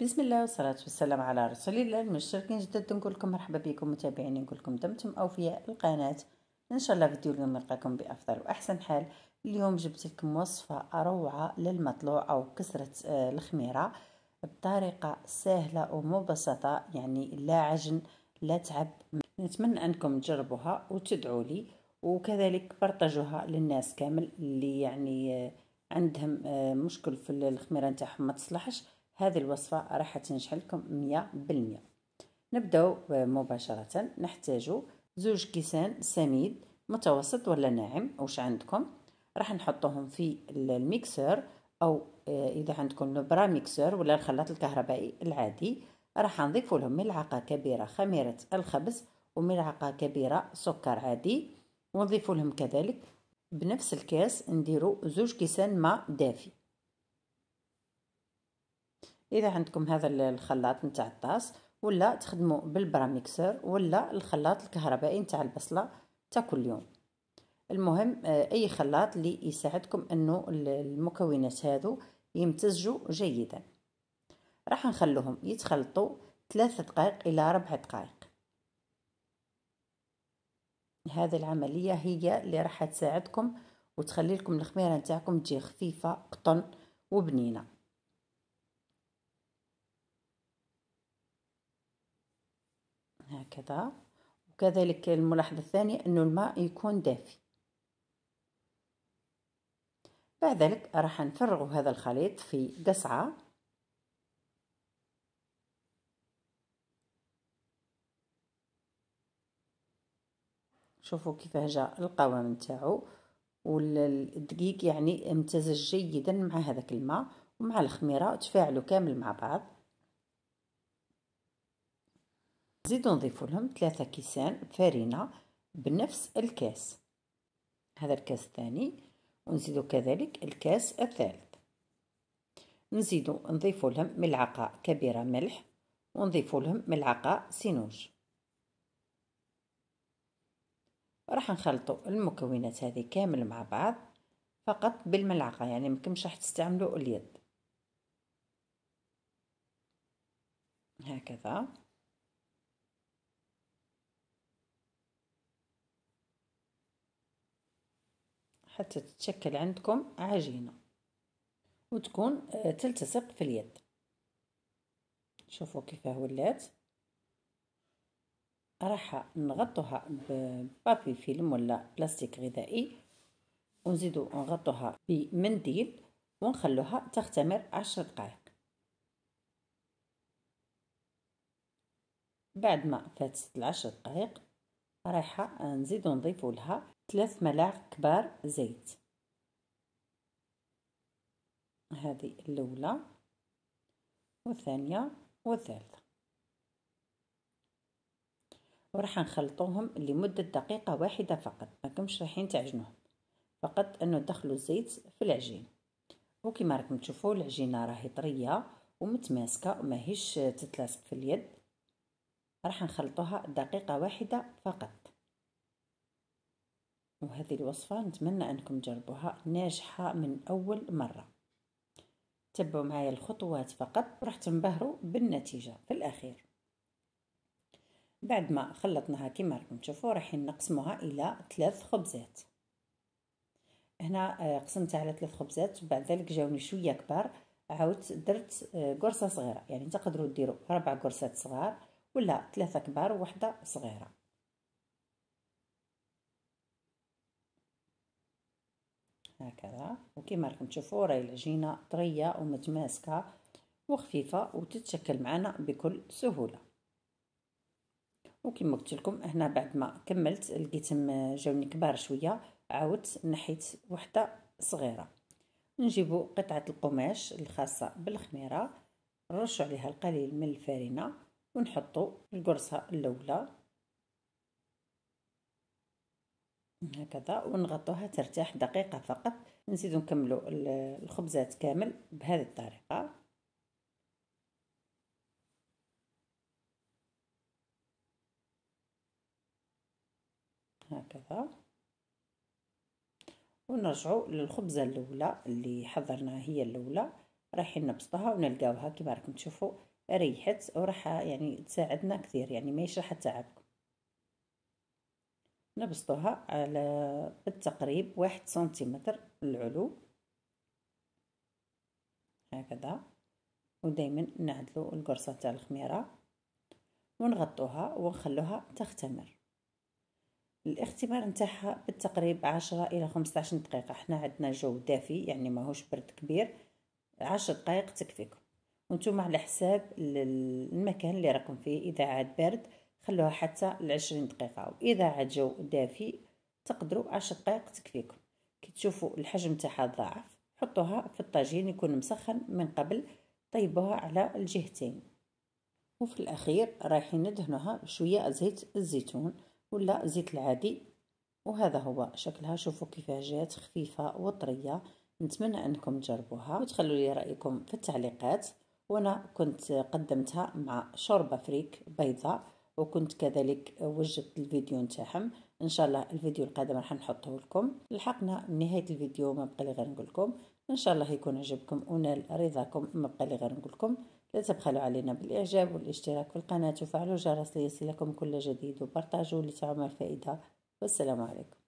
بسم الله والصلاة والسلام على رسول الله المشتركين جدد نقول لكم مرحبا بكم متابعين نقول لكم دمتم أوفياء القناة إن شاء الله فيديو اليوم يلقاكم بأفضل وأحسن حال اليوم جبت لكم وصفة روعة للمطلوع أو كسرة آه، الخميرة بطريقة سهلة ومبسطة يعني لا عجن لا تعب نتمنى أنكم تجربوها وتدعوا لي وكذلك برتجوها للناس كامل اللي يعني آه، عندهم آه، مشكل في الخميرة نتاعهم ما تصلحش هذه الوصفة راح تنجح لكم مية بالمية نبداو آه، مباشرة نحتاج زوج كيسان سميد متوسط ولا ناعم واش عندكم راح نحطوهم في الميكسر او آه، اذا عندكم نبرا ميكسر ولا الخلاط الكهربائي العادي راح نضيف لهم ملعقه كبيره خميره الخبز وملعقه كبيره سكر عادي ونضيف لهم كذلك بنفس الكاس نديرو زوج كيسان ماء دافي اذا عندكم هذا الخلاط نتاع الطاس ولا تخدموا بالبراميكسر ولا الخلاط الكهربائي نتاع البصله تا كل يوم المهم آه، اي خلاط اللي يساعدكم انه المكونات هذو يمتزجوا جيدا راح نخلوهم يتخلطوا ثلاث دقائق الى ربع دقائق هذه العمليه هي اللي راح تساعدكم وتخلي لكم الخميره نتاعكم تجي خفيفه قطن وبنينه هكذا وكذلك الملاحظة الثانية أنه الماء يكون دافي بعد ذلك راح نفرغ هذا الخليط في قصعة شوفوا كيفاه جا القوام نتاعو والدقيق يعني امتزج جيدا مع هذاك الماء ومع الخميره تفاعلوا كامل مع بعض نزيدو نضيف لهم ثلاثة كيسان فارينة بنفس الكاس هذا الكاس الثاني ونزيدو كذلك الكاس الثالث نزيدو نضيف لهم ملعقة كبيرة ملح ونضيف لهم ملعقة سينوج راح نخلطو المكونات هذه كامل مع بعض فقط بالملعقة يعني مكمش راح تستعملوا اليد هكذا حتى تتشكل عندكم عجينة وتكون آه، تلتصق في اليد شوفوا كيفاه ولات راح نغطوها ببابي فيلم ولا بلاستيك غذائي ونزيدو نغطوها بمنديل ونخلوها تختمر عشر دقائق بعد ما فاتت العشر دقائق رايحه نزيدو نضيفو لها ثلاث ملاعق كبار زيت هذه الاولى والثانيه والثالثه وراح نخلطوهم لمده دقيقه واحده فقط ما كمش رايحين تعجنوهم فقط انه دخلوا الزيت في العجين وكما راكم تشوفوا العجينه راهي طريه ومتماسكه وماهيش تتلاصق في اليد راح نخلطوها دقيقه واحده فقط وهذه الوصفة نتمنى أنكم تجربوها ناجحة من أول مرة تبعوا معايا الخطوات فقط راح تنبهروا بالنتيجة في الأخير بعد ما خلطناها كما راكم تشوفوا راح نقسموها إلى ثلاث خبزات هنا آه، قسمتها على ثلاث خبزات وبعد ذلك جاوني شويه كبار عاودت درت آه، قرصه صغيره يعني تقدروا ديروا ربع قرصات صغار ولا ثلاثه كبار وواحده صغيره هكذا وكما راكم تشوفوا راهي العجينه طريه ومتماسكه وخفيفه وتتشكل معنا بكل سهوله وكما قلت لكم هنا بعد ما كملت لقيتهم جاوني كبار شويه عاودت نحيت وحده صغيره نجيبو قطعه القماش الخاصه بالخميره نرش عليها القليل من الفارينه ونحطو القرصه الاولى هكذا ونغطوها ترتاح دقيقة فقط نزيدو نكملو الخبزات كامل بهذه الطريقة هكذا ونرجعو للخبزة الأولى اللي حضرناها هي الأولى رايحين نبسطوها ونلقاوها كيما راكم تشوفوا ريحت وراح يعني تساعدنا كثير يعني ماهيش راح تعبكم نبسطوها على بالتقريب واحد سنتيمتر العلو هكذا ودائما نعدلو القرصه تاع الخميره ونغطوها ونخلوها تختمر الاختمار نتاعها بالتقريب عشرة الى 15 دقيقه حنا عندنا جو دافي يعني ماهوش برد كبير عشر دقائق تكفيكم وانتم على حساب المكان اللي راكم فيه اذا عاد بارد خلوها حتى لعشرين دقيقه واذا عاد جو دافي تقدروا عشر دقائق تكفيكم كي تشوفوا الحجم تاعها ضاعف حطوها في الطاجين يكون مسخن من قبل طيبوها على الجهتين وفي الاخير رايحين ندهنوها بشويه زيت الزيتون ولا زيت العادي وهذا هو شكلها شوفوا كيفاش جات خفيفه وطريه نتمنى انكم تجربوها وتخلوا لي رايكم في التعليقات وانا كنت قدمتها مع شوربه فريك بيضاء وكنت كذلك وجدت الفيديو نتاعهم ان شاء الله الفيديو القادم راح نحطه لكم لحقنا نهايه الفيديو ما بقى لي غير نقول لكم ان شاء الله يكون عجبكم ونال رضاكم ما بقى لي غير نقول لكم لا تبخلوا علينا بالاعجاب والاشتراك في القناه وفعلوا الجرس ليصلكم كل جديد وبارطاجوا لتعم الفائده والسلام عليكم